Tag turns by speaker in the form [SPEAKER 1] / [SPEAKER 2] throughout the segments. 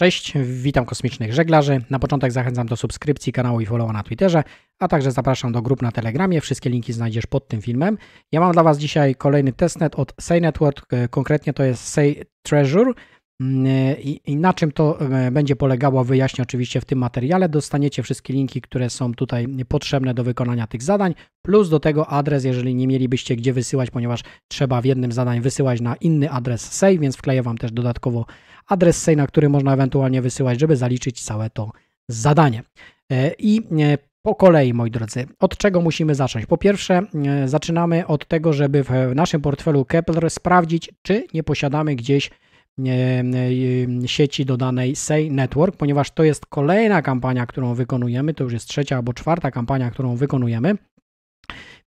[SPEAKER 1] Cześć, witam kosmicznych żeglarzy. Na początek zachęcam do subskrypcji kanału i followa na Twitterze, a także zapraszam do grup na Telegramie. Wszystkie linki znajdziesz pod tym filmem. Ja mam dla Was dzisiaj kolejny testnet od Say Network, e, konkretnie to jest Say Treasure. Mm, e, I, I na czym to e, będzie polegało, wyjaśnię oczywiście w tym materiale. Dostaniecie wszystkie linki, które są tutaj potrzebne do wykonania tych zadań, plus do tego adres, jeżeli nie mielibyście gdzie wysyłać, ponieważ trzeba w jednym zadań wysyłać na inny adres SEI, więc wkleję Wam też dodatkowo adres SEI, na który można ewentualnie wysyłać, żeby zaliczyć całe to zadanie. E, I po kolei, moi drodzy, od czego musimy zacząć? Po pierwsze, zaczynamy od tego, żeby w naszym portfelu Kepler sprawdzić, czy nie posiadamy gdzieś E, e, sieci dodanej Say Network, ponieważ to jest kolejna kampania, którą wykonujemy, to już jest trzecia albo czwarta kampania, którą wykonujemy.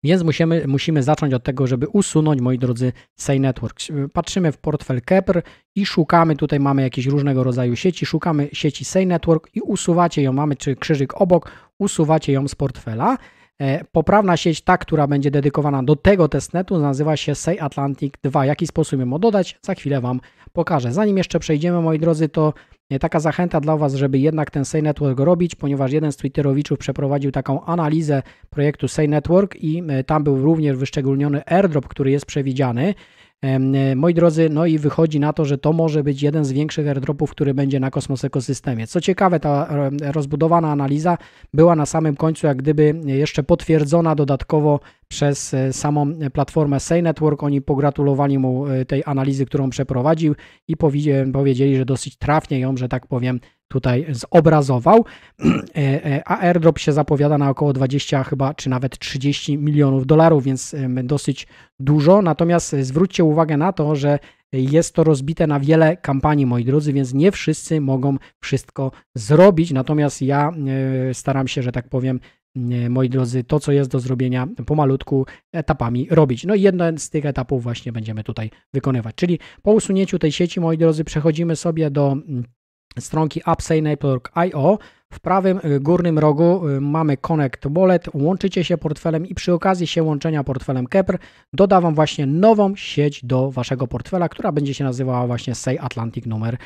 [SPEAKER 1] Więc musimy, musimy zacząć od tego, żeby usunąć, moi drodzy, Say Network. E, patrzymy w portfel Kepr i szukamy, tutaj mamy jakieś różnego rodzaju sieci, szukamy sieci Say Network i usuwacie ją, mamy czy krzyżyk obok, usuwacie ją z portfela. E, poprawna sieć, ta, która będzie dedykowana do tego testnetu, nazywa się Say Atlantic 2. Jaki sposób ją dodać, za chwilę Wam pokażę. Zanim jeszcze przejdziemy, moi drodzy, to e, taka zachęta dla Was, żeby jednak ten Say Network robić, ponieważ jeden z Twitterowiczów przeprowadził taką analizę projektu Say Network i e, tam był również wyszczególniony airdrop, który jest przewidziany. E, moi drodzy, no i wychodzi na to, że to może być jeden z większych airdropów, który będzie na kosmos ekosystemie. Co ciekawe, ta e, rozbudowana analiza była na samym końcu, jak gdyby e, jeszcze potwierdzona dodatkowo przez samą platformę Say Network. Oni pogratulowali mu tej analizy, którą przeprowadził i powiedzieli, że dosyć trafnie ją, że tak powiem, tutaj zobrazował, e, e, a airdrop się zapowiada na około 20 chyba, czy nawet 30 milionów dolarów, więc dosyć dużo. Natomiast e, zwróćcie uwagę na to, że jest to rozbite na wiele kampanii, moi drodzy, więc nie wszyscy mogą wszystko zrobić. Natomiast ja staram się, że tak powiem, moi drodzy, to co jest do zrobienia pomalutku etapami robić. No i jeden z tych etapów właśnie będziemy tutaj wykonywać. Czyli po usunięciu tej sieci, moi drodzy, przechodzimy sobie do mm, stronki upsaynetwork.io. W prawym y, górnym rogu y, mamy Connect Wallet, łączycie się portfelem i przy okazji się łączenia portfelem Kepr dodawam właśnie nową sieć do Waszego portfela, która będzie się nazywała właśnie Say Atlantic numer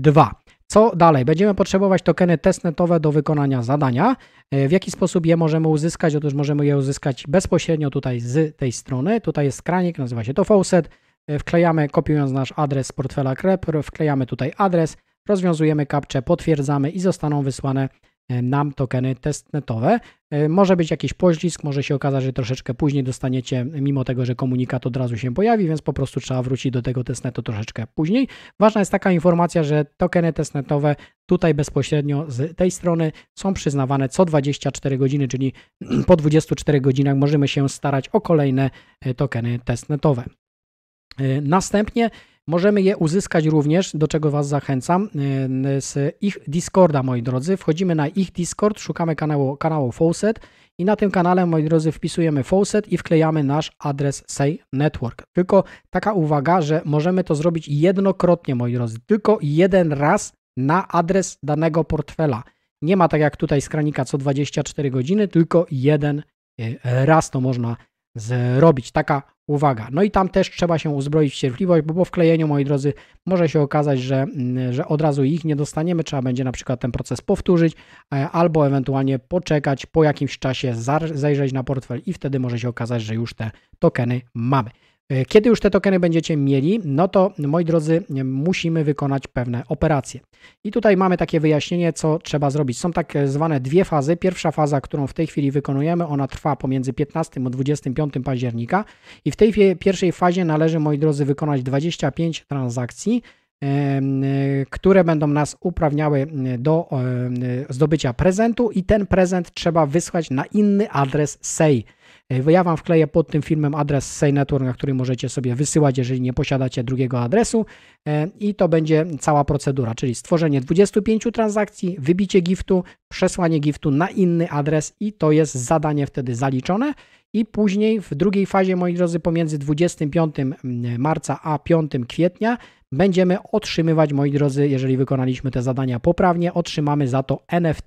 [SPEAKER 1] 2. Y, Co dalej? Będziemy potrzebować tokeny testnetowe do wykonania zadania. W jaki sposób je możemy uzyskać? Otóż możemy je uzyskać bezpośrednio tutaj z tej strony. Tutaj jest kranik, nazywa się to faucet. Wklejamy, kopiując nasz adres z portfela Kepr, wklejamy tutaj adres, rozwiązujemy kapcze, potwierdzamy i zostaną wysłane e, nam tokeny testnetowe. E, może być jakiś poślizg, może się okazać, że troszeczkę później dostaniecie, mimo tego, że komunikat od razu się pojawi, więc po prostu trzeba wrócić do tego testnetu troszeczkę później. Ważna jest taka informacja, że tokeny testnetowe tutaj bezpośrednio z tej strony są przyznawane co 24 godziny, czyli po 24 godzinach możemy się starać o kolejne e, tokeny testnetowe. Następnie Możemy je uzyskać również, do czego Was zachęcam, e, z ich Discorda, moi drodzy. Wchodzimy na ich Discord, szukamy kanału, kanału Fawcett i na tym kanale, moi drodzy, wpisujemy Fawcett i wklejamy nasz adres Say Network. Tylko taka uwaga, że możemy to zrobić jednokrotnie, moi drodzy, tylko jeden raz na adres danego portfela. Nie ma tak jak tutaj skranika co 24 godziny, tylko jeden e, raz to można zrobić. Taka uwaga. No i tam też trzeba się uzbroić w cierpliwość, bo po wklejeniu, moi drodzy, może się okazać, że, mm, że od razu ich nie dostaniemy. Trzeba będzie na przykład ten proces powtórzyć e, albo ewentualnie poczekać po jakimś czasie, zajrzeć na portfel i wtedy może się okazać, że już te tokeny mamy. E, kiedy już te tokeny będziecie mieli, no to moi drodzy, musimy wykonać pewne operacje. I tutaj mamy takie wyjaśnienie, co trzeba zrobić. Są tak e, zwane dwie fazy. Pierwsza faza, którą w tej chwili wykonujemy, ona trwa pomiędzy 15 a 25 października i w tej pierwszej fazie należy, moi drodzy, wykonać 25 transakcji e, które będą nas uprawniały do zdobycia prezentu i ten prezent trzeba wysłać na inny adres SEI. E, ja Wam wkleję pod tym filmem adres Say na który możecie sobie wysyłać, jeżeli nie posiadacie drugiego adresu e, i to będzie cała procedura, czyli stworzenie 25 transakcji, wybicie giftu, przesłanie giftu na inny adres i to jest zadanie wtedy zaliczone. I później w drugiej fazie, moi drodzy, pomiędzy 25 mm, marca a 5 kwietnia będziemy otrzymywać, moi drodzy, jeżeli wykonaliśmy te zadania poprawnie, otrzymamy za to NFT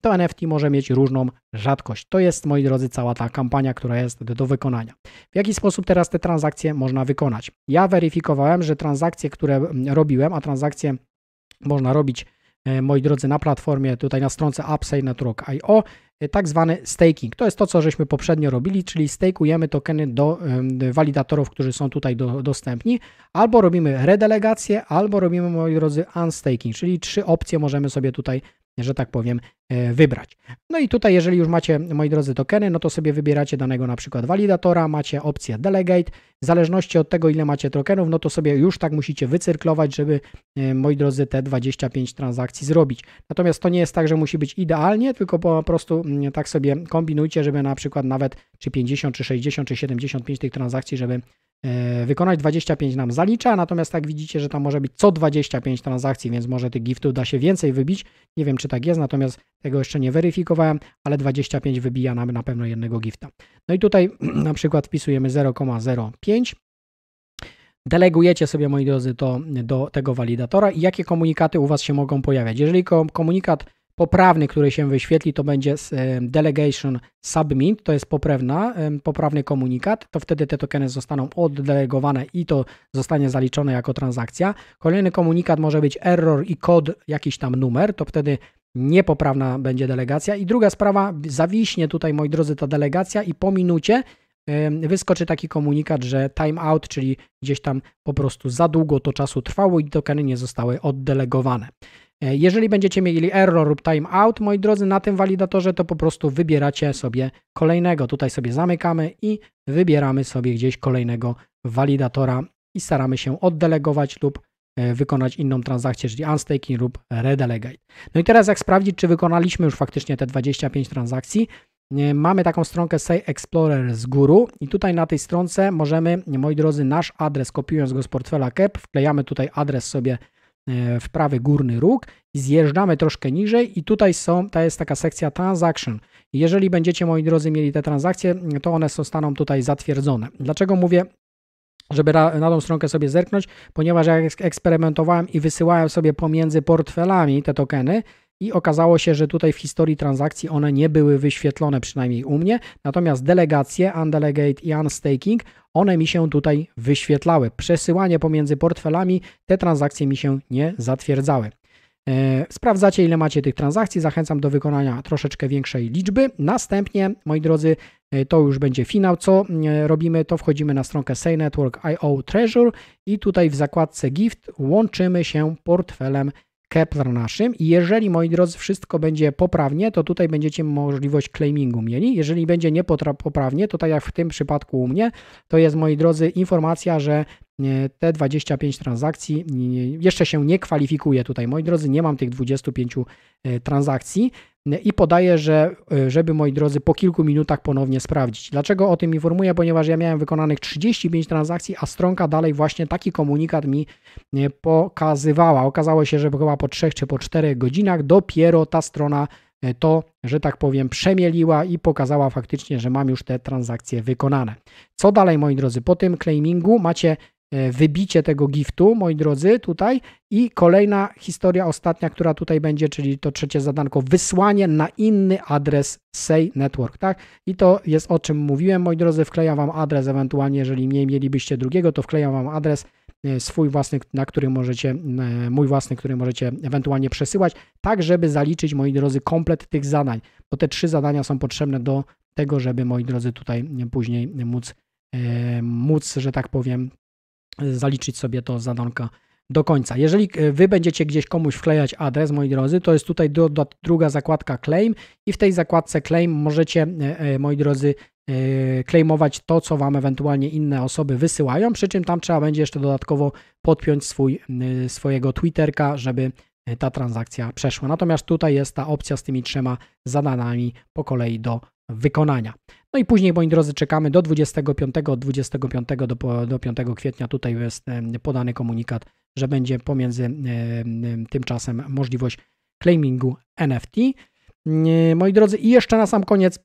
[SPEAKER 1] to NFT może mieć różną rzadkość. To jest, moi drodzy, cała ta kampania, która jest do wykonania. W jaki sposób teraz te transakcje można wykonać? Ja weryfikowałem, że transakcje, które mm, robiłem, a transakcje można robić, e, moi drodzy, na platformie, tutaj na stronce upside.network.io, e, tak zwany staking. To jest to, co żeśmy poprzednio robili, czyli stakeujemy tokeny do walidatorów, którzy są tutaj do, dostępni, albo robimy redelegację, albo robimy, moi drodzy, unstaking, czyli trzy opcje możemy sobie tutaj że tak powiem, e, wybrać. No i tutaj, jeżeli już macie, moi drodzy, tokeny, no to sobie wybieracie danego na przykład walidatora, macie opcję delegate. W zależności od tego, ile macie tokenów, no to sobie już tak musicie wycyrklować, żeby, e, moi drodzy, te 25 transakcji zrobić. Natomiast to nie jest tak, że musi być idealnie, tylko po prostu mm, tak sobie kombinujcie, żeby na przykład nawet czy 50, czy 60, czy 75 tych transakcji, żeby E, wykonać 25 nam zalicza, natomiast tak widzicie, że tam może być co 25 transakcji, więc może tych giftów da się więcej wybić. Nie wiem, czy tak jest, natomiast tego jeszcze nie weryfikowałem, ale 25 wybija nam na pewno jednego gifta. No i tutaj na przykład wpisujemy 0,05. Delegujecie sobie, moi drodzy, to do tego walidatora i jakie komunikaty u Was się mogą pojawiać. Jeżeli komunikat poprawny, który się wyświetli, to będzie delegation submit, to jest poprawna, poprawny komunikat, to wtedy te tokeny zostaną oddelegowane i to zostanie zaliczone jako transakcja. Kolejny komunikat może być error i kod, jakiś tam numer, to wtedy niepoprawna będzie delegacja. I druga sprawa, zawiśnie tutaj, moi drodzy, ta delegacja i po minucie wyskoczy taki komunikat, że timeout, czyli gdzieś tam po prostu za długo to czasu trwało i tokeny nie zostały oddelegowane. E, jeżeli będziecie mieli error lub timeout, moi drodzy, na tym walidatorze, to po prostu wybieracie sobie kolejnego. Tutaj sobie zamykamy i wybieramy sobie gdzieś kolejnego walidatora i staramy się oddelegować lub e, wykonać inną transakcję, czyli unstaking lub redelegate. No i teraz jak sprawdzić, czy wykonaliśmy już faktycznie te 25 transakcji? E, mamy taką stronkę Say Explorer z guru i tutaj na tej stronce możemy, moi drodzy, nasz adres, kopiując go z portfela CAP, wklejamy tutaj adres sobie E, w prawy górny róg, zjeżdżamy troszkę niżej i tutaj są, ta jest taka sekcja transaction. Jeżeli będziecie, moi drodzy, mieli te transakcje, to one zostaną tutaj zatwierdzone. Dlaczego mówię żeby na tą stronkę sobie zerknąć, ponieważ jak eksperymentowałem i wysyłałem sobie pomiędzy portfelami te tokeny, i okazało się, że tutaj w historii transakcji one nie były wyświetlone, przynajmniej u mnie, natomiast delegacje, undelegate i unstaking, one mi się tutaj wyświetlały. Przesyłanie pomiędzy portfelami, te transakcje mi się nie zatwierdzały. E, sprawdzacie, ile macie tych transakcji. Zachęcam do wykonania troszeczkę większej liczby. Następnie, moi drodzy, e, to już będzie finał. Co e, robimy? To wchodzimy na stronkę Say Network Treasure i tutaj w zakładce Gift łączymy się portfelem Kepler naszym i jeżeli, moi drodzy, wszystko będzie poprawnie, to tutaj będziecie możliwość claimingu mieli. Jeżeli będzie niepoprawnie, to tak jak w tym przypadku u mnie, to jest, moi drodzy, informacja, że e, te 25 transakcji jeszcze się nie kwalifikuje tutaj. Moi drodzy, nie mam tych 25 e, transakcji i podaje, że y, żeby moi drodzy po kilku minutach ponownie sprawdzić. Dlaczego o tym informuję? Ponieważ ja miałem wykonanych 35 transakcji, a stronka dalej właśnie taki komunikat mi y, pokazywała. Okazało się, że chyba po 3 czy po 4 godzinach dopiero ta strona y, to, że tak powiem, przemieliła i pokazała faktycznie, że mam już te transakcje wykonane. Co dalej, moi drodzy? Po tym claimingu macie E, wybicie tego giftu, moi drodzy, tutaj. I kolejna historia, ostatnia, która tutaj będzie, czyli to trzecie zadanko, wysłanie na inny adres Say Network, tak? I to jest o czym mówiłem, moi drodzy, wklejam Wam adres, ewentualnie jeżeli nie mielibyście drugiego, to wklejam Wam adres e, swój własny, na który możecie, e, mój własny, który możecie ewentualnie przesyłać, tak żeby zaliczyć, moi drodzy, komplet tych zadań, bo te trzy zadania są potrzebne do tego, żeby, moi drodzy, tutaj później móc, móc że tak powiem, zaliczyć sobie to zadanka do końca. Jeżeli e, Wy będziecie gdzieś komuś wklejać adres, moi drodzy, to jest tutaj do, do, druga zakładka claim i w tej zakładce claim możecie, e, e, moi drodzy, claimować to, co Wam ewentualnie inne osoby wysyłają, przy czym tam trzeba będzie jeszcze dodatkowo podpiąć swój, swojego Twitterka, żeby ta transakcja przeszła. Natomiast tutaj jest ta opcja z tymi trzema zadanami po kolei do wykonania. No i później, moi drodzy, czekamy do 25, od 25 do, do 5 kwietnia. Tutaj jest podany komunikat, że będzie pomiędzy tym czasem możliwość claimingu NFT. Mm, moi drodzy, i jeszcze na sam koniec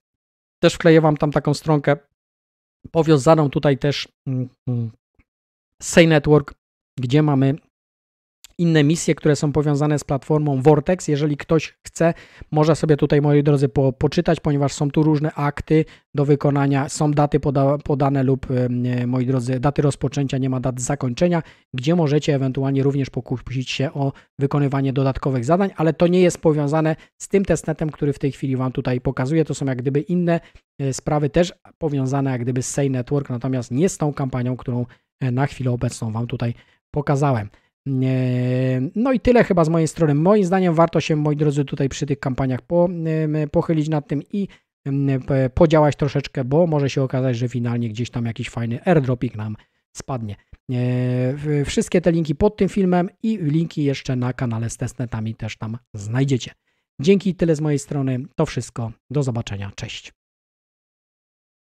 [SPEAKER 1] też wkleję Wam tam taką stronkę powiązaną tutaj też mm, mm, Say Network, gdzie mamy inne misje, które są powiązane z platformą Vortex. Jeżeli ktoś chce, może sobie tutaj, moi drodzy, po, poczytać, ponieważ są tu różne akty do wykonania, są daty poda, podane lub, moi drodzy, daty rozpoczęcia, nie ma dat zakończenia, gdzie możecie ewentualnie również pokusić się o wykonywanie dodatkowych zadań, ale to nie jest powiązane z tym testnetem, który w tej chwili Wam tutaj pokazuję. To są jak gdyby inne e, sprawy też powiązane jak gdyby z Say Network, natomiast nie z tą kampanią, którą e, na chwilę obecną Wam tutaj pokazałem. No i tyle chyba z mojej strony. Moim zdaniem warto się, moi drodzy, tutaj przy tych kampaniach pochylić nad tym i podziałać troszeczkę, bo może się okazać, że finalnie gdzieś tam jakiś fajny airdropik nam spadnie. E, wszystkie te linki pod tym filmem i linki jeszcze na kanale z testnetami też tam znajdziecie. Dzięki, tyle z mojej strony. To wszystko. Do zobaczenia. Cześć.